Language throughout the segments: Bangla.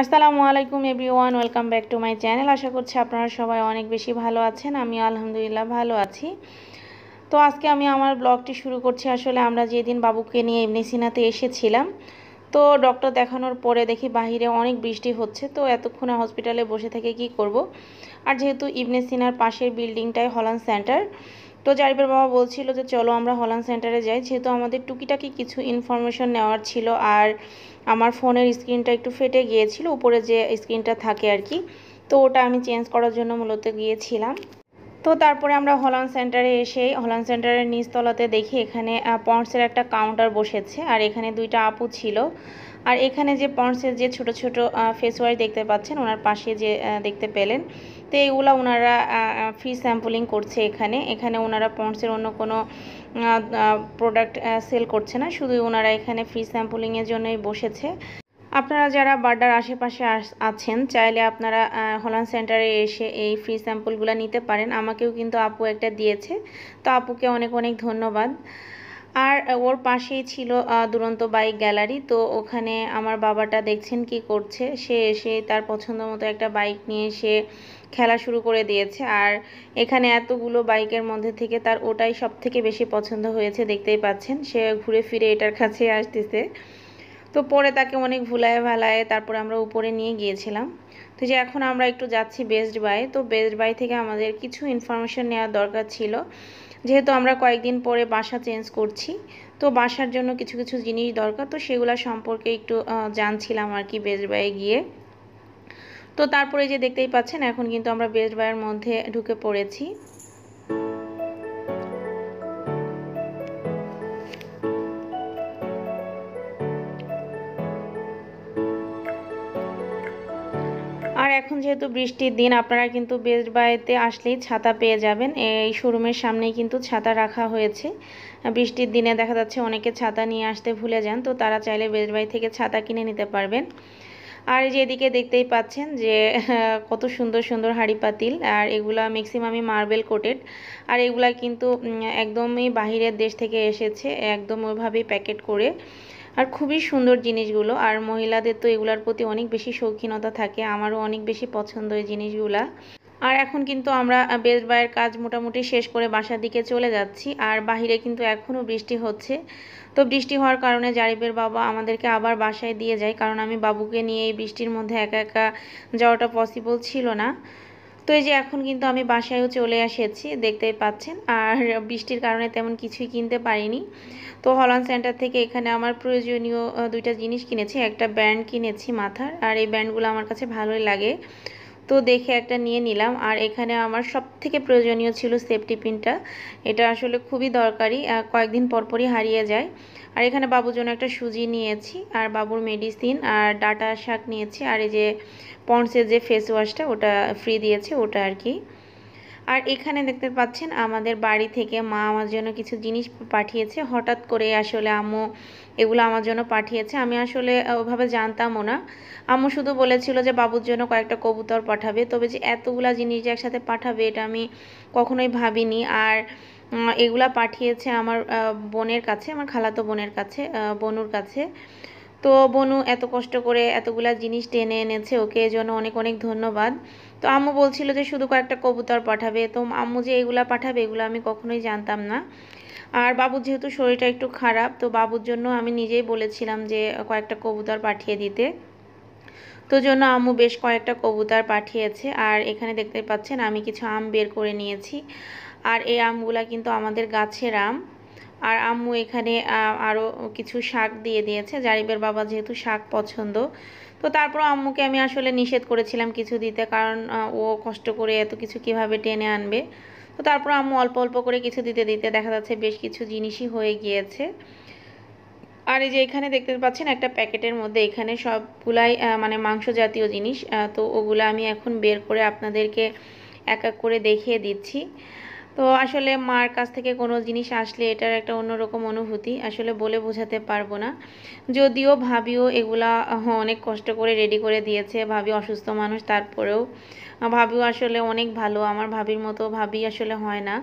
আসসালামু আলাইকুম everyone welcome back to my channel আশা করছি আপনারা সবাই অনেক বেশি ভালো আছেন আমি আলহামদুলিল্লাহ ভালো আছি তো আজকে আমি আমার ব্লগটি শুরু করছি আসলে আমরা যেদিন বাবুকে নিয়ে এমনি এসেছিলাম তো ডক্টর দেখানোর পরে দেখি বাহিরে অনেক বৃষ্টি হচ্ছে তো এতক্ষণে হসপিটালে বসে থেকে কি করব আর যেহেতু ইবনেসিনার পাশের বিল্ডিংটাই হলান সেন্টার তো জারিফের বাবা বলছিল যে চলো আমরা হলান সেন্টারে যাই যেহেতু আমাদের টুকিটাকি কিছু ইনফরমেশন নেওয়ার ছিল আর আমার ফোনের স্ক্রিনটা একটু ফেটে গিয়েছিল উপরে যে স্ক্রিনটা থাকে আর কি তো ওটা আমি চেঞ্জ করার জন্য মূলত গিয়েছিলাম তো তারপরে আমরা হলান সেন্টারে এসে হলান সেন্টারের নিচতলাতে দেখি এখানে পন্ডসের একটা কাউন্টার বসেছে আর এখানে দুইটা আপু ছিল আর এখানে যে পন্ডসের যে ছোট ছোট ফেস ওয়াশ দেখতে পাচ্ছেন ওনার পাশে যে দেখতে পেলেন তো এইগুলা ওনারা ফ্রি স্যাম্পলিং করছে এখানে এখানে ওনারা পন্ডসের অন্য কোনো প্রোডাক্ট সেল করছে না শুধু ওনারা এখানে ফ্রি স্যাম্পলিংয়ের জন্যই বসেছে আপনারা যারা বার্ডার আশেপাশে আছেন চাইলে আপনারা হলান সেন্টারে এসে এই ফ্রি স্যাম্পলগুলো নিতে পারেন আমাকেও কিন্তু আপু একটা দিয়েছে তো আপুকে অনেক অনেক ধন্যবাদ আর ওর পাশেই ছিল দুরন্ত বাইক গ্যালারি তো ওখানে আমার বাবাটা দেখছেন কি করছে সে এসে তার পছন্দ মতো একটা বাইক নিয়ে সে খেলা শুরু করে দিয়েছে আর এখানে এতগুলো বাইকের মধ্যে থেকে তার ওটাই সব থেকে বেশি পছন্দ হয়েছে দেখতেই পাচ্ছেন সে ঘুরে ফিরে এটার কাছে আসতেছে তো পরে তাকে অনেক ভুলায় ভালায় তারপরে আমরা উপরে নিয়ে গিয়েছিলাম তো যে এখন আমরা একটু যাচ্ছি বেস্ট বাই তো বেস্ট বাই থেকে আমাদের কিছু ইনফরমেশন নেওয়ার দরকার ছিল যেহেতু আমরা কয়েকদিন পরে বাসা চেঞ্জ করছি তো বাসার জন্য কিছু কিছু জিনিস দরকার তো সেগুলো সম্পর্কে একটু জানছিলাম আর কি বেস্ট বাইয়ে গিয়ে তো তারপরে যে দেখতেই পাচ্ছেন এখন কিন্তু আমরা বেস্ট বাইয়ের মধ্যে ঢুকে পড়েছি এখন যেহেতু বৃষ্টির দিন আপনারা কিন্তু বেস্ট বাইতে আসলেই ছাতা পেয়ে যাবেন এই শোরুমের সামনেই কিন্তু ছাতা রাখা হয়েছে বৃষ্টির দিনে দেখা যাচ্ছে অনেকে ছাতা নিয়ে আসতে ভুলে যান তো তারা চাইলে বেস্ট বাই থেকে ছাতা কিনে নিতে পারবেন আর এই যে এদিকে দেখতেই পাচ্ছেন যে কত সুন্দর সুন্দর হাড়ি পাতিল আর এগুলা ম্যাক্সিমামই মার্বেল কোটেড আর এগুলা কিন্তু একদমই বাহিরের দেশ থেকে এসেছে একদম ওইভাবেই প্যাকেট করে আর খুবই সুন্দর জিনিসগুলো আর মহিলাদের তো এগুলার প্রতি অনেক বেশি শৌখিনতা থাকে আমারও অনেক বেশি পছন্দ এই জিনিসগুলা আর এখন কিন্তু আমরা বেস্ট বাইয়ের কাজ মোটামুটি শেষ করে বাসার দিকে চলে যাচ্ছি আর বাহিরে কিন্তু এখনও বৃষ্টি হচ্ছে তো বৃষ্টি হওয়ার কারণে জারিফের বাবা আমাদেরকে আবার বাসায় দিয়ে যায় কারণ আমি বাবুকে নিয়ে এই বৃষ্টির মধ্যে একা একা যাওয়াটা পসিবল ছিল না তো এই যে এখন কিন্তু আমি বাসায়ও চলে এসেছি দেখতেই পাচ্ছেন আর বৃষ্টির কারণে তেমন কিছুই কিনতে পারিনি তো হলান সেন্টার থেকে এখানে আমার প্রয়োজনীয় দুইটা জিনিস কিনেছি একটা ব্যান্ড কিনেছি মাথার আর এই ব্যান্ডগুলো আমার কাছে ভালোই লাগে তো দেখে একটা নিয়ে নিলাম আর এখানে আমার সব থেকে প্রয়োজনীয় ছিল সেফটি পিনটা এটা আসলে খুবই দরকারি কয়েকদিন পরপরই হারিয়ে যায় আর এখানে বাবুর জন্য একটা সুজি নিয়েছি আর বাবুর মেডিসিন আর ডাটা শাক নিয়েছি আর এই যে পন্ডসের যে ফেস ওয়াশটা ওটা ফ্রি দিয়েছে ওটা আর কি আর এখানে দেখতে পাচ্ছেন আমাদের বাড়ি থেকে মা আমার জন্য কিছু জিনিস পাঠিয়েছে হঠাৎ করে আসলে আম্মু এগুলো আমার জন্য পাঠিয়েছে আমি আসলে ওভাবে জানতামও না আম্মু শুধু বলেছিল যে বাবুর জন্য কয়েকটা কবুতর পাঠাবে তবে যে এতগুলা জিনিস যে একসাথে পাঠাবে এটা আমি কখনোই ভাবিনি আর এগুলা পাঠিয়েছে আমার বোনের কাছে আমার খালাতো বোনের কাছে বনুর কাছে তো বনু এত কষ্ট করে এতগুলা জিনিস টেনে এনেছে ওকে এর জন্য অনেক অনেক ধন্যবাদ তো আম্মু বলছিল যে শুধু কয়েকটা কবুতর পাঠাবে তো আম্মু যে এগুলা পাঠাবে এগুলো আমি কখনোই জানতাম না আর বাবুর যেহেতু শরীরটা একটু খারাপ তো বাবুর জন্য আমি নিজেই বলেছিলাম যে কয়েকটা কবুতর পাঠিয়ে দিতে তো জন্য আম্মু বেশ কয়েকটা কবুতর পাঠিয়েছে আর এখানে দেখতে পাচ্ছেন আমি কিছু আম বের করে নিয়েছি আর এই আমগুলা কিন্তু আমাদের গাছের আম আর আম্মু এখানে আরও কিছু শাক দিয়ে দিয়েছে জারিবের বাবা যেহেতু শাক পছন্দ তো তারপর আম্মুকে আমি আসলে নিষেধ করেছিলাম কিছু দিতে কারণ ও কষ্ট করে এত কিছু কিভাবে টেনে আনবে তো তারপর আম্মু অল্প অল্প করে কিছু দিতে দিতে দেখা যাচ্ছে বেশ কিছু জিনিসই হয়ে গিয়েছে আর এই যে এখানে দেখতে পাচ্ছেন একটা প্যাকেটের মধ্যে এখানে সবগুলাই মানে মাংস জাতীয় জিনিস তো ওগুলো আমি এখন বের করে আপনাদেরকে এক এক করে দেখিয়ে দিচ্ছি তো আসলে মার কাছ থেকে কোনো জিনিস আসলে এটার একটা অন্যরকম অনুভূতি আসলে বলে বোঝাতে পারবো না যদিও ভাবিও এগুলা অনেক কষ্ট করে রেডি করে দিয়েছে ভাবি অসুস্থ মানুষ তারপরেও ভাবিও আসলে অনেক ভালো আমার ভাবির মতো ভাবি আসলে হয় না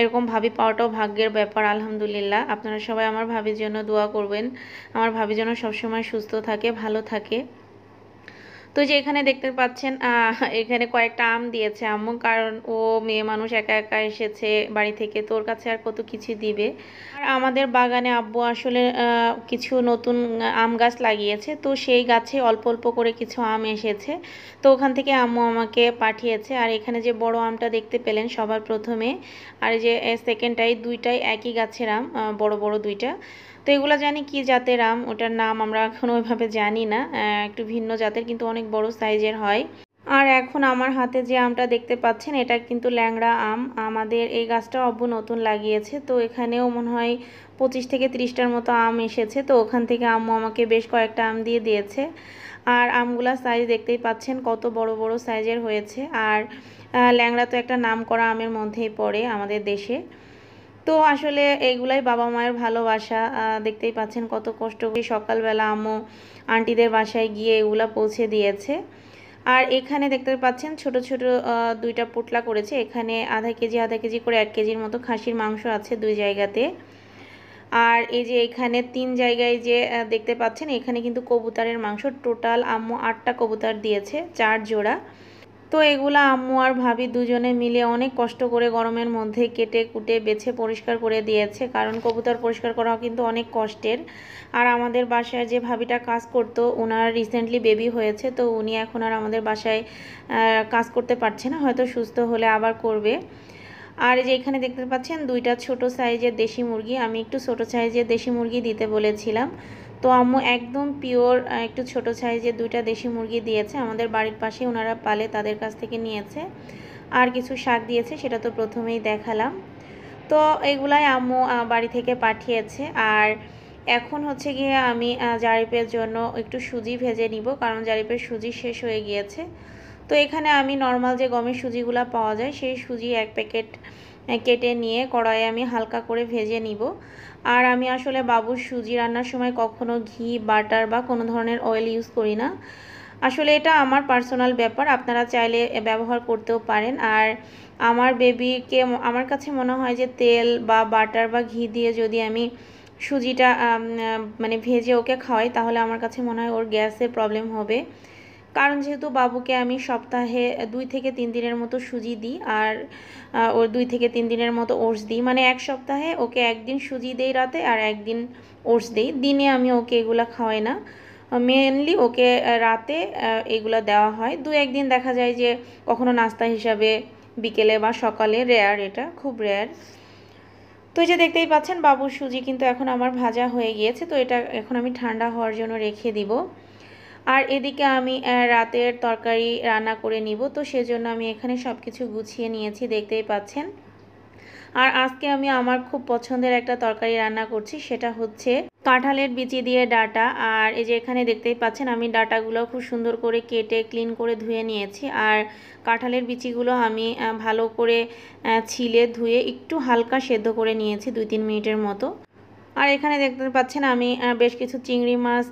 এরকম ভাবি পাওয়াটাও ভাগ্যের ব্যাপার আলহামদুলিল্লাহ আপনারা সবাই আমার ভাবির জন্য দোয়া করবেন আমার ভাবি যেন সবসময় সুস্থ থাকে ভালো থাকে তো যে এখানে দেখতে পাচ্ছেন এখানে কয়েকটা আম দিয়েছে আম্মু কারণ ও মেয়ে মানুষ একা একা এসেছে বাড়ি থেকে তোর কাছে আর কত কিছু দিবে আর আমাদের বাগানে আব্বু আসলে কিছু নতুন আম গাছ লাগিয়েছে তো সেই গাছে অল্প অল্প করে কিছু আম এসেছে তো ওখান থেকে আম্মু আমাকে পাঠিয়েছে আর এখানে যে বড় আমটা দেখতে পেলেন সবার প্রথমে আর যে সেকেন্ডটাই দুইটাই একই গাছের আম বড় বড় দুইটা তো এগুলো জানি কি জাতের আম ওটার নাম আমরা এখন ওইভাবে জানি না একটু ভিন্ন জাতের কিন্তু অনেক বড় সাইজের হয় আর এখন আমার হাতে যে আমটা দেখতে পাচ্ছেন এটা কিন্তু ল্যাংড়া আম আমাদের এই গাছটা অব্য নতুন লাগিয়েছে তো এখানেও মনে হয় পঁচিশ থেকে ত্রিশটার মতো আম এসেছে তো ওখান থেকে আম্মু আমাকে বেশ কয়েকটা আম দিয়ে দিয়েছে আর আমগুলা সাইজ দেখতেই পাচ্ছেন কত বড় বড় সাইজের হয়েছে আর ল্যাংড়া তো একটা নাম করা আমের মধ্যেই পড়ে আমাদের দেশে তো আসলে এইগুলাই বাবা মায়ের ভালোবাসা দেখতেই পাচ্ছেন কত কষ্ট করে সকালবেলা আম্মু আন্টিদের বাসায় গিয়ে এগুলা পৌঁছে দিয়েছে আর এখানে দেখতে পাচ্ছেন ছোট ছোট দুইটা পুটলা করেছে এখানে আধা কেজি আধা কেজি করে এক কেজির মতো খাসির মাংস আছে দুই জায়গাতে আর এই যে এখানে তিন জায়গায় যে দেখতে পাচ্ছেন এখানে কিন্তু কবুতারের মাংস টোটাল আম্মু আটটা কবুতার দিয়েছে চার জোড়া তো এগুলো আম্মু আর ভাবি দুজনে মিলে অনেক কষ্ট করে গরমের মধ্যে কেটে কুটে বেছে পরিষ্কার করে দিয়েছে কারণ কবুতর পরিষ্কার করা কিন্তু অনেক কষ্টের আর আমাদের বাসায় যে ভাবিটা কাজ করতো ওনার রিসেন্টলি বেবি হয়েছে তো উনি এখন আর আমাদের বাসায় কাজ করতে পারছে না হয়তো সুস্থ হলে আবার করবে আর যে এখানে দেখতে পাচ্ছেন দুইটা ছোট সাইজের দেশি মুরগি আমি একটু ছোট সাইজের দেশি মুরগি দিতে বলেছিলাম তো আম্মু একদম পিওর একটু ছোট সাইজে দুইটা দেশি মুরগি দিয়েছে আমাদের বাড়ির পাশে ওনারা পালে তাদের কাছ থেকে নিয়েছে আর কিছু শাক দিয়েছে সেটা তো প্রথমেই দেখালাম তো এগুলাই আম্মু বাড়ি থেকে পাঠিয়েছে আর এখন হচ্ছে গিয়ে আমি জারিপের জন্য একটু সুজি ভেজে নিব কারণ জারিপের সুজি শেষ হয়ে গিয়েছে তো এখানে আমি নর্মাল যে গমের সুজিগুলো পাওয়া যায় সেই সুজি এক প্যাকেট কেটে নিয়ে কড়াইয়ে আমি হালকা করে ভেজে নিব আর আমি আসলে বাবুর সুজি রান্নার সময় কখনো ঘি বাটার বা কোনো ধরনের অয়েল ইউজ করি না আসলে এটা আমার পার্সোনাল ব্যাপার আপনারা চাইলে ব্যবহার করতেও পারেন আর আমার বেবিকে আমার কাছে মনে হয় যে তেল বা বাটার বা ঘি দিয়ে যদি আমি সুজিটা মানে ভেজে ওকে খাওয়াই তাহলে আমার কাছে মনে হয় ওর গ্যাসের প্রবলেম হবে কারণ যেহেতু বাবুকে আমি সপ্তাহে দুই থেকে তিন দিনের মতো সুজি দিই আর ওর দুই থেকে তিন দিনের মতো ওটস দিই মানে এক সপ্তাহে ওকে একদিন সুজি দিই রাতে আর একদিন ওটস দিই দিনে আমি ওকে এগুলো খাওয়াই না মেনলি ওকে রাতে এগুলো দেওয়া হয় দু একদিন দেখা যায় যে কখনো নাস্তা হিসাবে বিকেলে বা সকালে রেয়ার এটা খুব রেয়ার তো এই যে দেখতেই পাচ্ছেন বাবুর সুজি কিন্তু এখন আমার ভাজা হয়ে গিয়েছে তো এটা এখন আমি ঠান্ডা হওয়ার জন্য রেখে দিব আর এদিকে আমি রাতের তরকারি রান্না করে নিব তো সেজন্য আমি এখানে সব কিছু গুছিয়ে নিয়েছি দেখতেই পাচ্ছেন আর আজকে আমি আমার খুব পছন্দের একটা তরকারি রান্না করছি সেটা হচ্ছে কাঁঠালের বিচি দিয়ে ডাটা আর এই যে এখানে দেখতেই পাচ্ছেন আমি ডাটাগুলো খুব সুন্দর করে কেটে ক্লিন করে ধুয়ে নিয়েছি আর কাঁঠালের বিচিগুলো আমি ভালো করে ছিলে ধুয়ে একটু হালকা সেদ্ধ করে নিয়েছি দুই তিন মিনিটের মতো আর এখানে দেখতে পাচ্ছেন আমি বেশ কিছু চিংড়ি মাছ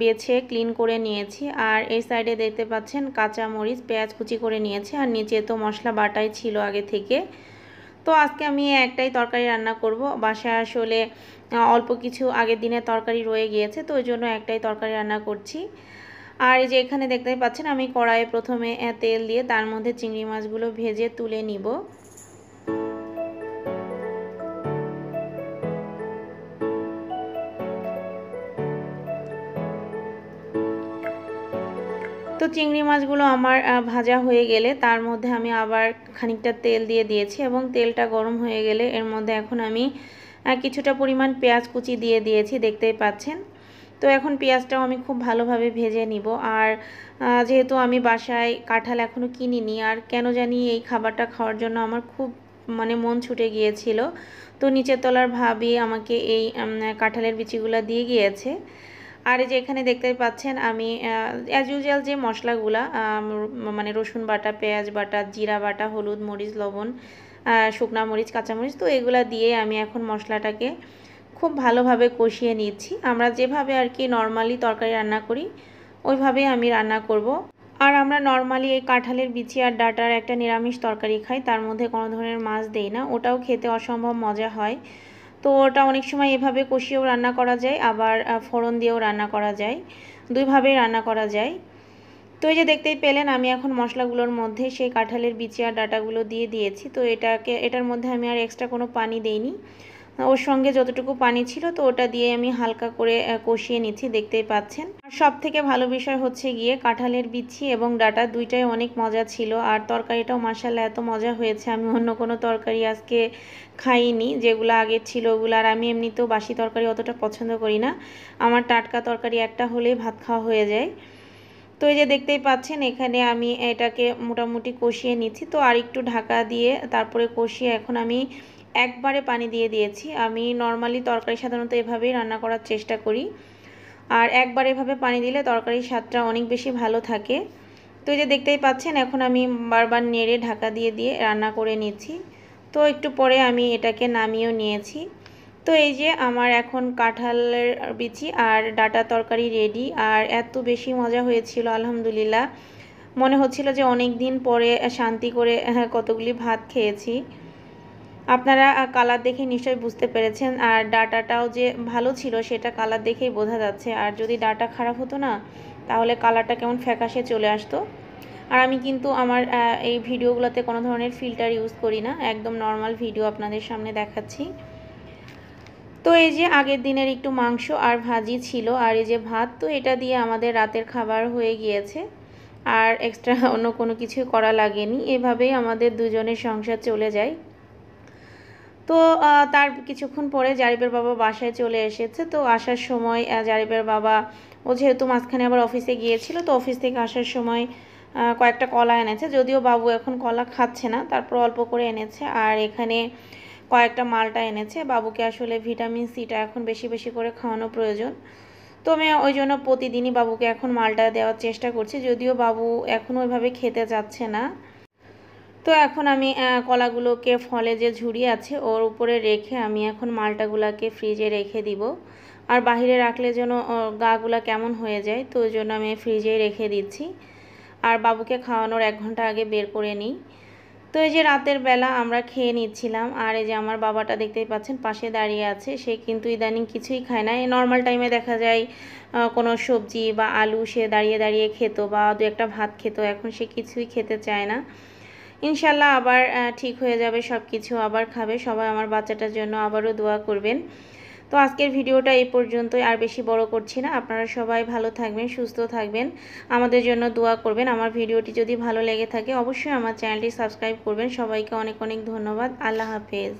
বেছে ক্লিন করে নিয়েছি আর এই সাইডে দেখতে পাচ্ছেন কাঁচা মরিচ পেঁয়াজ কুচি করে নিয়েছি আর নিচে তো মশলা বাটাই ছিল আগে থেকে তো আজকে আমি একটাই তরকারি রান্না করব বাসায় আসলে অল্প কিছু আগের দিনে তরকারি রয়ে গিয়েছে তো ওই জন্য একটাই তরকারি রান্না করছি আর এই যে এখানে দেখতে পাচ্ছেন আমি কড়াইয়ে প্রথমে তেল দিয়ে তার মধ্যে চিংড়ি মাছগুলো ভেজে তুলে নিব তো চিংড়ি মাছগুলো আমার ভাজা হয়ে গেলে তার মধ্যে আমি আবার খানিকটা তেল দিয়ে দিয়েছি এবং তেলটা গরম হয়ে গেলে এর মধ্যে এখন আমি কিছুটা পরিমাণ পেঁয়াজ কুচি দিয়ে দিয়েছি দেখতেই পাচ্ছেন তো এখন পেঁয়াজটাও আমি খুব ভালোভাবে ভেজে নিব আর যেহেতু আমি বাসায় কাঁঠাল এখনও কিনিনি আর কেন জানি এই খাবারটা খাওয়ার জন্য আমার খুব মানে মন ছুটে গিয়েছিল তো নিচের তলার ভাবি আমাকে এই কাঁঠালের বিচিগুলো দিয়ে গিয়েছে আর এই যে এখানে দেখতে পাচ্ছেন আমি অ্যাজ ইউজুয়াল যে মশলাগুলা মানে রসুন বাটা পেঁয়াজ বাটা জিরা বাটা হলুদ মরিচ লবণ শুকনা মরিচ কাঁচামরিচ তো এগুলো দিয়ে আমি এখন মশলাটাকে খুব ভালোভাবে কষিয়ে নিচ্ছি আমরা যেভাবে আর কি নর্মালি তরকারি রান্না করি ওইভাবেই আমি রান্না করব। আর আমরা নর্মালি এই কাঁঠালের বিচি আর ডাটার একটা নিরামিষ তরকারি খাই তার মধ্যে কোনো ধরনের মাছ দেই না ওটাও খেতে অসম্ভব মজা হয় তো ওটা অনেক সময় এভাবে কষিয়েও রান্না করা যায় আবার ফোড়ন দিয়েও রান্না করা যায় দুইভাবেই রান্না করা যায় তো এই যে দেখতেই পেলেন আমি এখন মশলাগুলোর মধ্যে সেই কাঁঠালের বিচি আর ডাটাগুলো দিয়ে দিয়েছি তো এটাকে এটার মধ্যে আমি আর এক্সট্রা কোনো পানি দেইনি ওর সঙ্গে যতটুকু পানি ছিল তো ওটা দিয়ে আমি হালকা করে কষিয়ে নিচ্ছি দেখতেই পাচ্ছেন আর সব থেকে ভালো বিষয় হচ্ছে গিয়ে কাঁঠালের বিচি এবং ডাটা দুইটাই অনেক মজা ছিল আর তরকারিটাও মাসাল্লা এত মজা হয়েছে আমি অন্য কোনো তরকারি আজকে খাইনি যেগুলো আগে ছিল ওগুলো আর আমি এমনিতেও বাসি তরকারি অতটা পছন্দ করি না আমার টাটকা তরকারি একটা হলেই ভাত খাওয়া হয়ে যায় তো এই যে দেখতেই পাচ্ছেন এখানে আমি এটাকে মোটামুটি কষিয়ে নিচ্ছি তো আর একটু ঢাকা দিয়ে তারপরে কষিয়ে এখন আমি একবারে পানি দিয়ে দিয়েছি আমি নর্মালি তরকারি সাধারণত এভাবেই রান্না করার চেষ্টা করি আর একবার এভাবে পানি দিলে তরকারির স্বাদটা অনেক বেশি ভালো থাকে তো এই যে দেখতেই পাচ্ছেন এখন আমি বারবার নেড়ে ঢাকা দিয়ে দিয়ে রান্না করে নিচ্ছি তো একটু পরে আমি এটাকে নামিয়েও নিয়েছি তো এই যে আমার এখন কাঁঠালের বিচি আর ডাটা তরকারি রেডি আর এত বেশি মজা হয়েছিল আলহামদুলিল্লাহ মনে হচ্ছিল যে অনেক দিন পরে শান্তি করে হ্যাঁ, কতগুলি ভাত খেয়েছি আপনারা কালার দেখে নিশ্চয়ই বুঝতে পেরেছেন আর ডাটাটাও যে ভালো ছিল সেটা কালার দেখেই বোঝা যাচ্ছে আর যদি ডাটা খারাপ হতো না তাহলে কালারটা কেমন ফ্যাকাশে চলে আসতো আর আমি কিন্তু আমার এই ভিডিওগুলোতে কোনো ধরনের ফিল্টার ইউজ করি না একদম নর্মাল ভিডিও আপনাদের সামনে দেখাচ্ছি তো এই যে আগের দিনের একটু মাংস আর ভাজি ছিল আর এই যে ভাত তো এটা দিয়ে আমাদের রাতের খাবার হয়ে গিয়েছে আর এক্সট্রা অন্য কোনো কিছু করা লাগেনি এভাবেই আমাদের দুজনের সংসার চলে যায় তো তার কিছুক্ষণ পরে জারিবের বাবা বাসায় চলে এসেছে তো আসার সময় জারিবের বাবা ও যেহেতু মাঝখানে আবার অফিসে গিয়েছিল তো অফিস থেকে আসার সময় কয়েকটা কলা এনেছে যদিও বাবু এখন কলা খাচ্ছে না তারপর অল্প করে এনেছে আর এখানে কয়েকটা মালটা এনেছে বাবুকে আসলে ভিটামিন সিটা এখন বেশি বেশি করে খাওয়ানো প্রয়োজন তো আমি ওই জন্য প্রতিদিনই বাবুকে এখন মালটা দেওয়ার চেষ্টা করছি যদিও বাবু এখন ওইভাবে খেতে যাচ্ছে না তো এখন আমি কলাগুলোকে ফলে যে ঝুড়ি আছে ওর উপরে রেখে আমি এখন মালটাগুলোকে ফ্রিজে রেখে দিব আর বাহিরে রাখলে যেন গাগুলো কেমন হয়ে যায় তো ওই জন্য আমি ফ্রিজে রেখে দিচ্ছি আর বাবুকে খাওয়ানোর এক ঘন্টা আগে বের করে নিই তো এই যে রাতের বেলা আমরা খেয়ে নিচ্ছিলাম আর এই যে আমার বাবাটা দেখতেই পাচ্ছেন পাশে দাঁড়িয়ে আছে সে কিন্তু ইদানিং কিছুই খায় না এই নর্মাল টাইমে দেখা যায় কোনো সবজি বা আলু সে দাঁড়িয়ে দাঁড়িয়ে খেত বা দু একটা ভাত খেত এখন সে কিছুই খেতে চায় না ইনশাল্লাহ আবার ঠিক হয়ে যাবে সব কিছু আবার খাবে সবাই আমার বাচ্চাটার জন্য আবারও দোয়া করবেন তো আজকের ভিডিওটা এই পর্যন্তই আর বেশি বড় করছি না আপনারা সবাই ভালো থাকবেন সুস্থ থাকবেন আমাদের জন্য দোয়া করবেন আমার ভিডিওটি যদি ভালো লেগে থাকে অবশ্যই আমার চ্যানেলটি সাবস্ক্রাইব করবেন সবাইকে অনেক অনেক ধন্যবাদ আল্লাহ হাফেজ